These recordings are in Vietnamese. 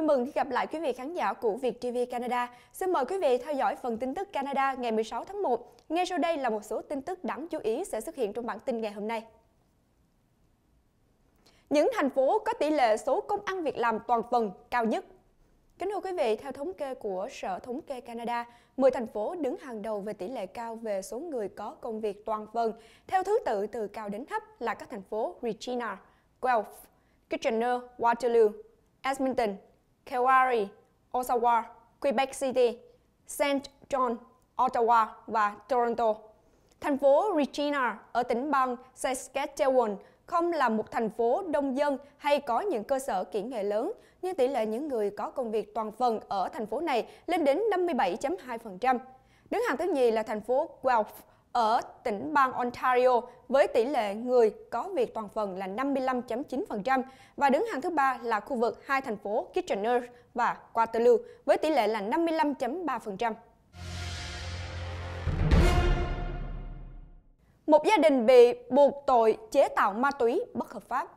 vui mừng khi gặp lại quý vị khán giả của Việt TV Canada. Xin mời quý vị theo dõi phần tin tức Canada ngày 16 tháng 1. Ngay sau đây là một số tin tức đáng chú ý sẽ xuất hiện trong bản tin ngày hôm nay. Những thành phố có tỷ lệ số công ăn việc làm toàn phần cao nhất. Kính thưa quý vị, theo thống kê của Sở Thống kê Canada, 10 thành phố đứng hàng đầu về tỷ lệ cao về số người có công việc toàn phần, theo thứ tự từ cao đến thấp là các thành phố Regina, Guelph, Kitchener, Waterloo, Edmonton, Calgary, Ottawa, Quebec City, Saint John, Ottawa và Toronto. Thành phố Regina ở tỉnh bang Saskatchewan không là một thành phố đông dân hay có những cơ sở kỹ nghệ lớn, nhưng tỷ lệ những người có công việc toàn phần ở thành phố này lên đến 57.2%. Đứng hàng thứ nhì là thành phố Guelph ở tỉnh bang Ontario với tỷ lệ người có việc toàn phần là 55.9% và đứng hàng thứ ba là khu vực hai thành phố Kitchener và Waterloo với tỷ lệ là 55.3%. Một gia đình bị buộc tội chế tạo ma túy bất hợp pháp.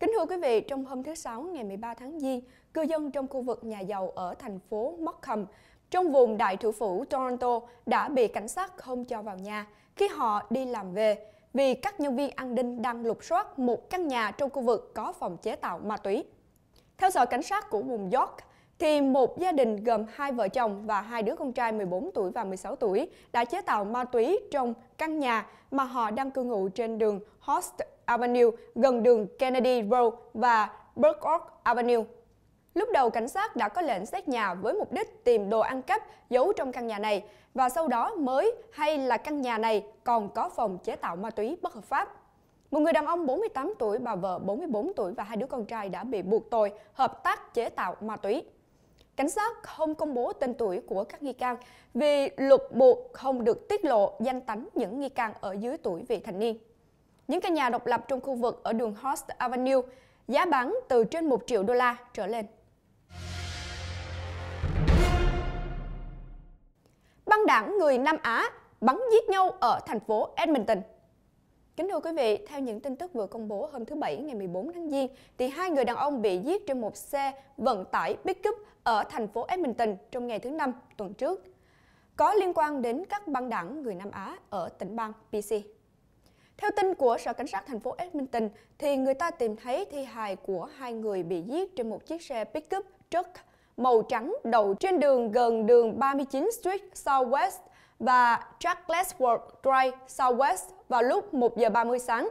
Kính thưa quý vị, trong hôm thứ Sáu ngày 13 tháng Giêng, cư dân trong khu vực nhà giàu ở thành phố Markham trong vùng đại thủ phủ Toronto đã bị cảnh sát không cho vào nhà khi họ đi làm về vì các nhân viên an ninh đang lục soát một căn nhà trong khu vực có phòng chế tạo ma túy. Theo sở cảnh sát của vùng York, thì một gia đình gồm hai vợ chồng và hai đứa con trai 14 tuổi và 16 tuổi đã chế tạo ma túy trong căn nhà mà họ đang cư ngụ trên đường Host Avenue gần đường Kennedy Road và Burke Avenue Lúc đầu cảnh sát đã có lệnh xét nhà với mục đích tìm đồ ăn cắp giấu trong căn nhà này và sau đó mới hay là căn nhà này còn có phòng chế tạo ma túy bất hợp pháp. Một người đàn ông 48 tuổi, bà vợ 44 tuổi và hai đứa con trai đã bị buộc tội hợp tác chế tạo ma túy. Cảnh sát không công bố tên tuổi của các nghi can vì luật buộc không được tiết lộ danh tánh những nghi can ở dưới tuổi vị thành niên. Những căn nhà độc lập trong khu vực ở đường Host Avenue giá bán từ trên 1 triệu đô la trở lên. đảng người Nam Á bắn giết nhau ở thành phố Edmonton. Kính thưa quý vị, theo những tin tức vừa công bố hôm thứ Bảy ngày 14 tháng Giêng, thì hai người đàn ông bị giết trên một xe vận tải pickup ở thành phố Edmonton trong ngày thứ Năm tuần trước, có liên quan đến các băng đảng người Nam Á ở tỉnh bang BC. Theo tin của Sở Cảnh sát thành phố Edmonton, thì người ta tìm thấy thi hài của hai người bị giết trên một chiếc xe pickup truck màu trắng đậu trên đường gần đường 39 Street Southwest và Charlesworth Drive Southwest vào lúc 1 giờ 30 sáng.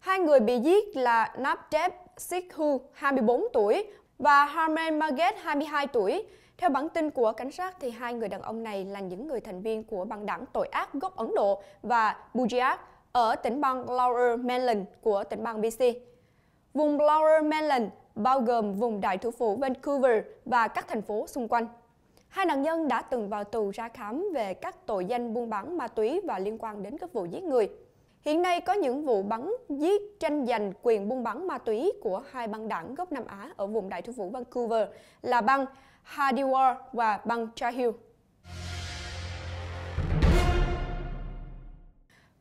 Hai người bị giết là Napdeb Sikhu, 24 tuổi, và Harman Marget, 22 tuổi. Theo bản tin của cảnh sát, thì hai người đàn ông này là những người thành viên của băng đảng tội ác gốc Ấn Độ và Gujarat ở tỉnh bang Lower Mainland của tỉnh bang BC. Vùng Lower Mainland bao gồm vùng đại thủ phủ Vancouver và các thành phố xung quanh. Hai nạn nhân đã từng vào tù ra khám về các tội danh buôn bán ma túy và liên quan đến các vụ giết người. Hiện nay có những vụ bắn giết tranh giành quyền buôn bán ma túy của hai băng đảng gốc Nam Á ở vùng đại thủ phủ Vancouver là băng Hardywar và băng Chahill.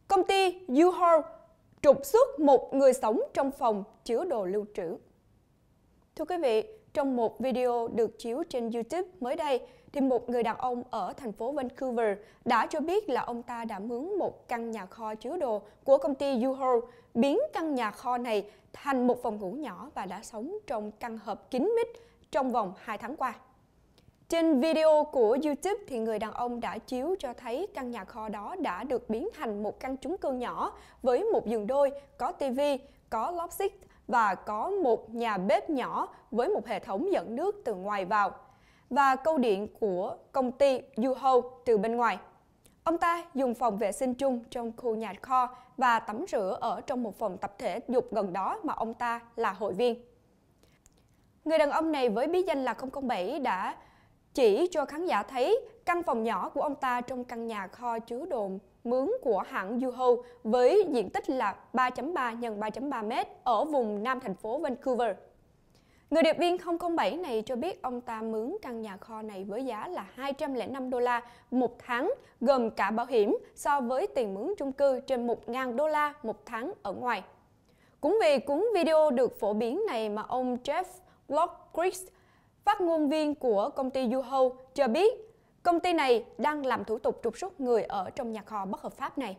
Công ty U-Haul trục xuất một người sống trong phòng chứa đồ lưu trữ. Thưa quý vị, trong một video được chiếu trên YouTube mới đây, thì một người đàn ông ở thành phố Vancouver đã cho biết là ông ta đã mướn một căn nhà kho chứa đồ của công ty Yuho, biến căn nhà kho này thành một phòng ngủ nhỏ và đã sống trong căn hộp kín mít trong vòng 2 tháng qua. Trên video của YouTube thì người đàn ông đã chiếu cho thấy căn nhà kho đó đã được biến thành một căn chung cư nhỏ với một giường đôi, có TV có lobster và có một nhà bếp nhỏ với một hệ thống dẫn nước từ ngoài vào và câu điện của công ty Yuho từ bên ngoài. Ông ta dùng phòng vệ sinh chung trong khu nhà kho và tắm rửa ở trong một phòng tập thể dục gần đó mà ông ta là hội viên. Người đàn ông này với bí danh là 007 đã chỉ cho khán giả thấy căn phòng nhỏ của ông ta trong căn nhà kho chứa đồ mướn của hãng Yuho với diện tích là 3.3 x 3.3 m ở vùng nam thành phố Vancouver. Người điệp viên 007 này cho biết ông ta mướn căn nhà kho này với giá là 205 đô la một tháng, gồm cả bảo hiểm so với tiền mướn chung cư trên 1.000 đô la một tháng ở ngoài. Cũng vì cuốn video được phổ biến này mà ông Jeff Lockridge, phát ngôn viên của công ty Yuho cho biết công ty này đang làm thủ tục trục xuất người ở trong nhà kho bất hợp pháp này.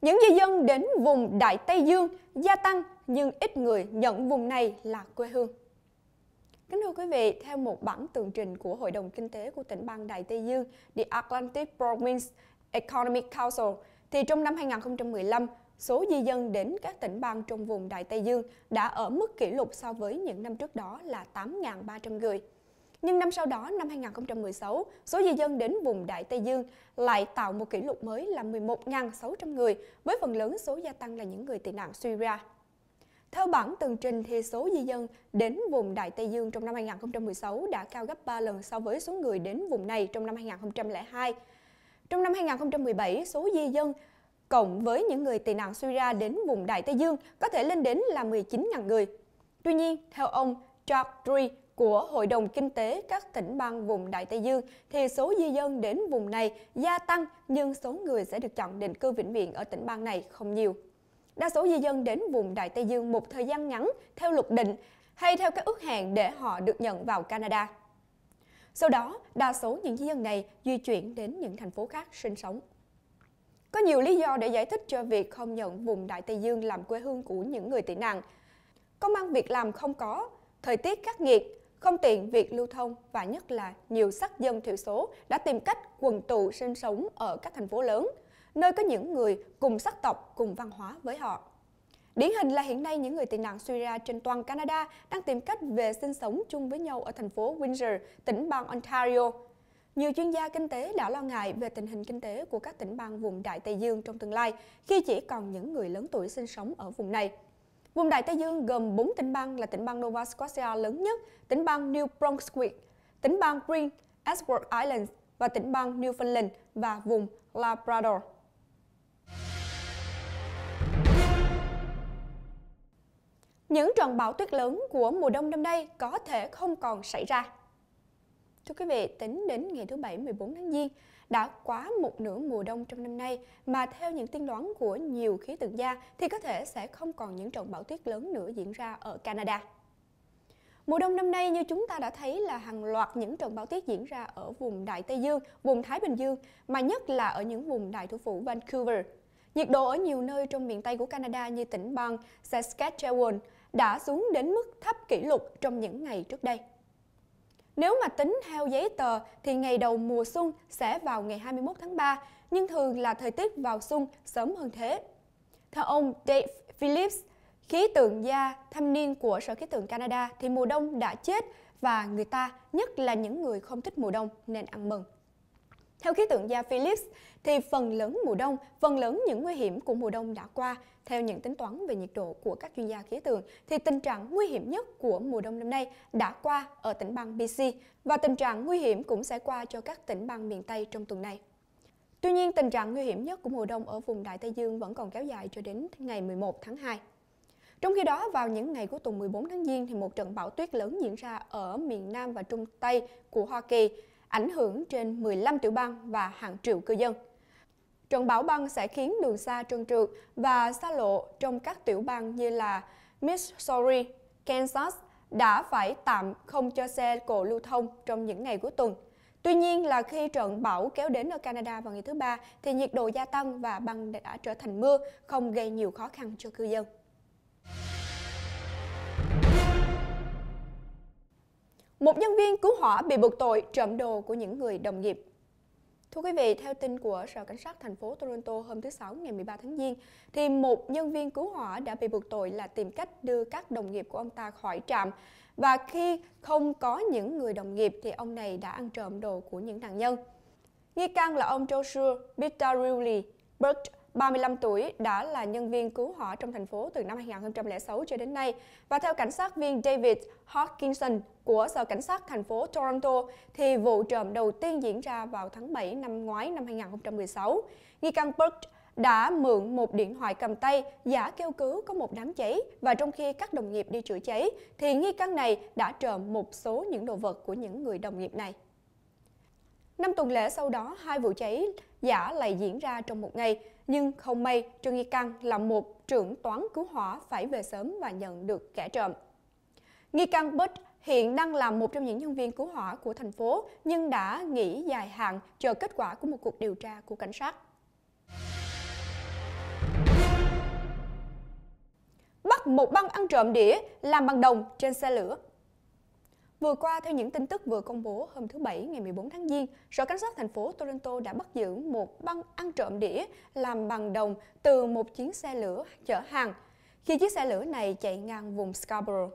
Những di dân đến vùng Đại Tây Dương gia tăng nhưng ít người nhận vùng này là quê hương. Kính thưa quý vị, theo một bản tường trình của Hội đồng Kinh tế của tỉnh bang Đại Tây Dương, The Atlantic Province Economic Council, thì trong năm 2015, số di dân đến các tỉnh bang trong vùng Đại Tây Dương đã ở mức kỷ lục so với những năm trước đó là 8.300 người. Nhưng năm sau đó, năm 2016, số di dân đến vùng Đại Tây Dương lại tạo một kỷ lục mới là 11.600 người, với phần lớn số gia tăng là những người tị nạn Syria. Theo bản tường trình, thì số di dân đến vùng Đại Tây Dương trong năm 2016 đã cao gấp 3 lần so với số người đến vùng này trong năm 2002. Trong năm 2017, số di dân cộng với những người tị nạn Syria đến vùng Đại Tây Dương có thể lên đến là 19.000 người. Tuy nhiên, theo ông Chuck Tree của Hội đồng Kinh tế các tỉnh bang vùng Đại Tây Dương, thì số di dân đến vùng này gia tăng nhưng số người sẽ được chọn định cư vĩnh viễn ở tỉnh bang này không nhiều. Đa số di dân đến vùng Đại Tây Dương một thời gian ngắn theo luật định hay theo các ước hẹn để họ được nhận vào Canada. Sau đó, đa số những di dân này di chuyển đến những thành phố khác sinh sống. Có nhiều lý do để giải thích cho việc không nhận vùng Đại Tây Dương làm quê hương của những người tị nạn. Công ăn việc làm không có, thời tiết khắc nghiệt, không tiện việc lưu thông và nhất là nhiều sắc dân thiểu số đã tìm cách quần tụ sinh sống ở các thành phố lớn, nơi có những người cùng sắc tộc, cùng văn hóa với họ. Điển hình là hiện nay những người tị nạn suy ra trên toàn Canada đang tìm cách về sinh sống chung với nhau ở thành phố Windsor, tỉnh bang Ontario, nhiều chuyên gia kinh tế đã lo ngại về tình hình kinh tế của các tỉnh bang vùng Đại Tây Dương trong tương lai khi chỉ còn những người lớn tuổi sinh sống ở vùng này. Vùng Đại Tây Dương gồm 4 tỉnh bang là tỉnh bang Nova Scotia lớn nhất, tỉnh bang New Brunswick, tỉnh bang Green, Edward Islands và tỉnh bang Newfoundland và vùng Labrador. Những trận bão tuyết lớn của mùa đông năm nay có thể không còn xảy ra. Thưa quý vị, tính đến ngày thứ Bảy 14 tháng Giêng, đã quá một nửa mùa đông trong năm nay mà theo những tiên đoán của nhiều khí tượng gia thì có thể sẽ không còn những trận bão tuyết lớn nữa diễn ra ở Canada. Mùa đông năm nay như chúng ta đã thấy là hàng loạt những trận bão tuyết diễn ra ở vùng Đại Tây Dương, vùng Thái Bình Dương, mà nhất là ở những vùng đại thủ phủ Vancouver. Nhiệt độ ở nhiều nơi trong miền Tây của Canada như tỉnh bang Saskatchewan đã xuống đến mức thấp kỷ lục trong những ngày trước đây. Nếu mà tính theo giấy tờ thì ngày đầu mùa xuân sẽ vào ngày 21 tháng 3, nhưng thường là thời tiết vào xuân sớm hơn thế. Theo ông Dave Phillips, khí tượng gia thâm niên của Sở Khí tượng Canada thì mùa đông đã chết và người ta, nhất là những người không thích mùa đông nên ăn mừng. Theo khí tượng gia Philips, thì phần lớn mùa đông, phần lớn những nguy hiểm của mùa đông đã qua. Theo những tính toán về nhiệt độ của các chuyên gia khí tượng, thì tình trạng nguy hiểm nhất của mùa đông năm nay đã qua ở tỉnh bang BC và tình trạng nguy hiểm cũng sẽ qua cho các tỉnh bang miền Tây trong tuần này. Tuy nhiên, tình trạng nguy hiểm nhất của mùa đông ở vùng Đại Tây Dương vẫn còn kéo dài cho đến ngày 11 tháng 2. Trong khi đó, vào những ngày của tuần 14 tháng Giêng thì một trận bão tuyết lớn diễn ra ở miền Nam và Trung Tây của Hoa Kỳ ảnh hưởng trên 15 tiểu bang và hàng triệu cư dân. Trận bão băng sẽ khiến đường xa trơn trượt và xa lộ trong các tiểu bang như là Missouri, Kansas đã phải tạm không cho xe cộ lưu thông trong những ngày cuối tuần. Tuy nhiên là khi trận bão kéo đến ở Canada vào ngày thứ ba thì nhiệt độ gia tăng và băng đã trở thành mưa, không gây nhiều khó khăn cho cư dân. một nhân viên cứu hỏa bị buộc tội trộm đồ của những người đồng nghiệp. Thưa quý vị, theo tin của Sở Cảnh sát thành phố Toronto hôm thứ Sáu ngày 13 tháng Giêng, thì một nhân viên cứu hỏa đã bị buộc tội là tìm cách đưa các đồng nghiệp của ông ta khỏi trạm. Và khi không có những người đồng nghiệp thì ông này đã ăn trộm đồ của những nạn nhân. Nghi can là ông Joshua Bittaruli Burt, 35 tuổi, đã là nhân viên cứu hỏa trong thành phố từ năm 2006 cho đến nay. Và theo cảnh sát viên David Hawkinson của Sở Cảnh sát thành phố Toronto, thì vụ trộm đầu tiên diễn ra vào tháng 7 năm ngoái năm 2016. Nghi can Burke đã mượn một điện thoại cầm tay giả kêu cứu có một đám cháy và trong khi các đồng nghiệp đi chữa cháy thì nghi can này đã trộm một số những đồ vật của những người đồng nghiệp này. Năm tuần lễ sau đó, hai vụ cháy giả lại diễn ra trong một ngày nhưng không may Trương Nghi Căn là một trưởng toán cứu hỏa phải về sớm và nhận được kẻ trộm. Nghi Căn Butch hiện đang là một trong những nhân viên cứu hỏa của thành phố nhưng đã nghỉ dài hạn chờ kết quả của một cuộc điều tra của cảnh sát. Bắt một băng ăn trộm đĩa làm bằng đồng trên xe lửa Vừa qua, theo những tin tức vừa công bố hôm thứ Bảy ngày 14 tháng Giêng, Sở Cảnh sát thành phố Toronto đã bắt giữ một băng ăn trộm đĩa làm bằng đồng từ một chuyến xe lửa chở hàng khi chiếc xe lửa này chạy ngang vùng Scarborough.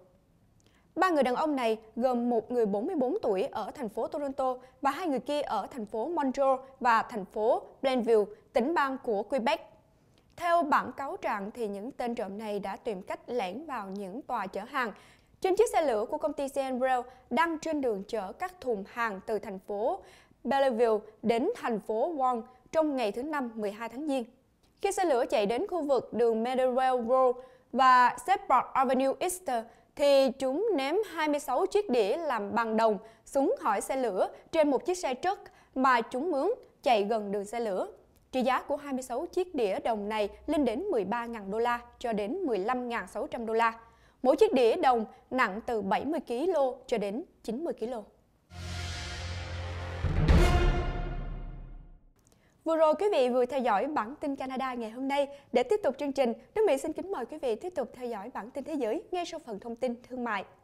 Ba người đàn ông này gồm một người 44 tuổi ở thành phố Toronto và hai người kia ở thành phố Montreal và thành phố Blainville, tỉnh bang của Quebec. Theo bản cáo trạng thì những tên trộm này đã tìm cách lẻn vào những tòa chở hàng trên chiếc xe lửa của công ty CN Rail đang trên đường chở các thùng hàng từ thành phố Belleville đến thành phố Wong trong ngày thứ Năm 12 tháng Giêng. Khi xe lửa chạy đến khu vực đường Meadowrail Road và Shepherd Avenue Easter, thì chúng ném 26 chiếc đĩa làm bằng đồng xuống khỏi xe lửa trên một chiếc xe truck mà chúng mướn chạy gần đường xe lửa. Trị giá của 26 chiếc đĩa đồng này lên đến 13.000 đô la cho đến 15.600 đô la. Mỗi chiếc đĩa đồng nặng từ 70 kg cho đến 90 kg. Vừa rồi quý vị vừa theo dõi bản tin Canada ngày hôm nay. Để tiếp tục chương trình, Đức Mỹ xin kính mời quý vị tiếp tục theo dõi bản tin thế giới ngay sau phần thông tin thương mại.